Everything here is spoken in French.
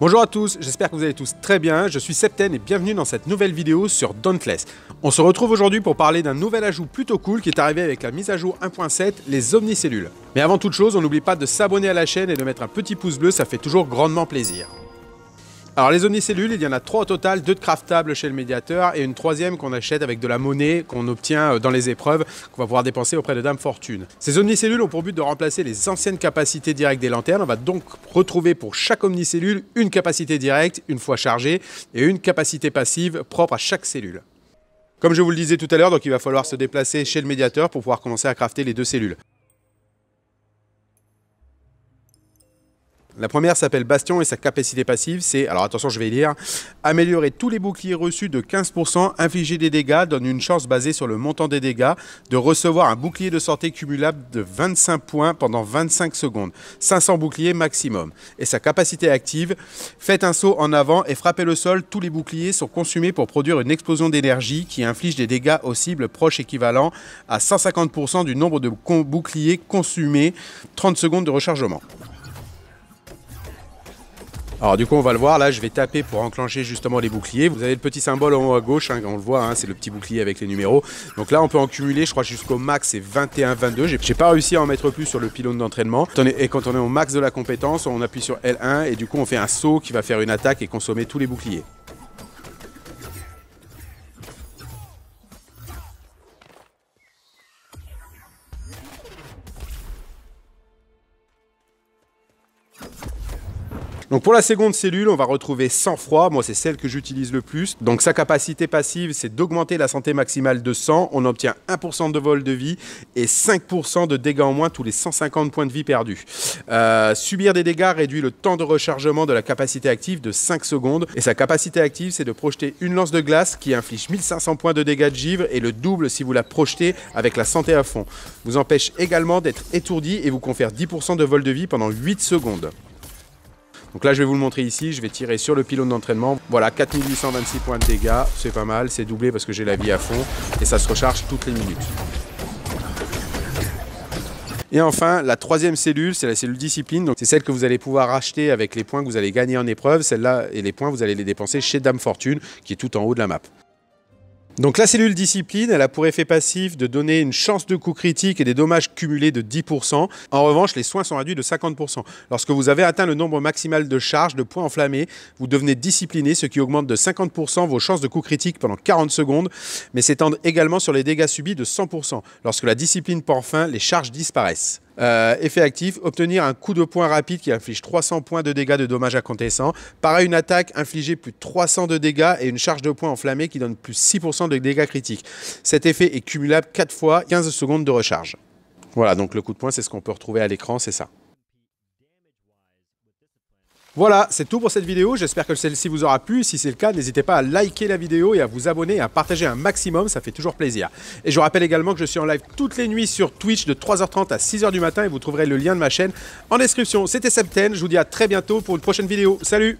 Bonjour à tous, j'espère que vous allez tous très bien, je suis Septen et bienvenue dans cette nouvelle vidéo sur Dauntless. On se retrouve aujourd'hui pour parler d'un nouvel ajout plutôt cool qui est arrivé avec la mise à jour 1.7, les omnicellules. Mais avant toute chose, on n'oublie pas de s'abonner à la chaîne et de mettre un petit pouce bleu, ça fait toujours grandement plaisir. Alors les omnicellules, il y en a trois au total, deux de craftables chez le médiateur et une troisième qu'on achète avec de la monnaie qu'on obtient euh, dans les épreuves qu'on va pouvoir dépenser auprès de Dame Fortune. Ces omnicellules ont pour but de remplacer les anciennes capacités directes des lanternes. On va donc retrouver pour chaque omnicellule une capacité directe une fois chargée et une capacité passive propre à chaque cellule. Comme je vous le disais tout à l'heure, donc il va falloir se déplacer chez le médiateur pour pouvoir commencer à crafter les deux cellules. La première s'appelle Bastion et sa capacité passive, c'est, alors attention, je vais lire, améliorer tous les boucliers reçus de 15%, infliger des dégâts, donne une chance basée sur le montant des dégâts de recevoir un bouclier de santé cumulable de 25 points pendant 25 secondes. 500 boucliers maximum. Et sa capacité active, faites un saut en avant et frappez le sol, tous les boucliers sont consumés pour produire une explosion d'énergie qui inflige des dégâts aux cibles proches équivalents à 150% du nombre de boucliers consumés, 30 secondes de rechargement. Alors du coup on va le voir, là je vais taper pour enclencher justement les boucliers. Vous avez le petit symbole en haut à gauche, hein, on le voit, hein, c'est le petit bouclier avec les numéros. Donc là on peut en cumuler, je crois jusqu'au max c'est 21-22. J'ai pas réussi à en mettre plus sur le pylône d'entraînement. Et quand on est au max de la compétence, on appuie sur L1 et du coup on fait un saut qui va faire une attaque et consommer tous les boucliers. Donc pour la seconde cellule, on va retrouver 100 froid Moi, c'est celle que j'utilise le plus. Donc sa capacité passive, c'est d'augmenter la santé maximale de 100. On obtient 1% de vol de vie et 5% de dégâts en moins tous les 150 points de vie perdus. Euh, subir des dégâts réduit le temps de rechargement de la capacité active de 5 secondes. Et sa capacité active, c'est de projeter une lance de glace qui inflige 1500 points de dégâts de givre et le double si vous la projetez avec la santé à fond. Vous empêche également d'être étourdi et vous confère 10% de vol de vie pendant 8 secondes. Donc là, je vais vous le montrer ici. Je vais tirer sur le pylône d'entraînement. Voilà, 4826 points de dégâts. C'est pas mal. C'est doublé parce que j'ai la vie à fond. Et ça se recharge toutes les minutes. Et enfin, la troisième cellule, c'est la cellule discipline. Donc, c'est celle que vous allez pouvoir acheter avec les points que vous allez gagner en épreuve. Celle-là et les points, vous allez les dépenser chez Dame Fortune, qui est tout en haut de la map. Donc la cellule discipline, elle a pour effet passif de donner une chance de coup critique et des dommages cumulés de 10%. En revanche, les soins sont réduits de 50%. Lorsque vous avez atteint le nombre maximal de charges de points enflammés, vous devenez discipliné, ce qui augmente de 50% vos chances de coup critique pendant 40 secondes, mais s'étend également sur les dégâts subis de 100%. Lorsque la discipline prend fin, les charges disparaissent. Euh, effet actif, obtenir un coup de poing rapide qui inflige 300 points de dégâts de dommages acontessants. Pareil, une attaque, infliger plus de 300 de dégâts et une charge de poing enflammée qui donne plus 6% de dégâts critiques. Cet effet est cumulable 4 fois 15 secondes de recharge. Voilà, donc le coup de poing, c'est ce qu'on peut retrouver à l'écran, c'est ça. Voilà, c'est tout pour cette vidéo, j'espère que celle-ci vous aura plu, si c'est le cas, n'hésitez pas à liker la vidéo et à vous abonner et à partager un maximum, ça fait toujours plaisir. Et je vous rappelle également que je suis en live toutes les nuits sur Twitch de 3h30 à 6h du matin et vous trouverez le lien de ma chaîne en description. C'était Septen, je vous dis à très bientôt pour une prochaine vidéo, salut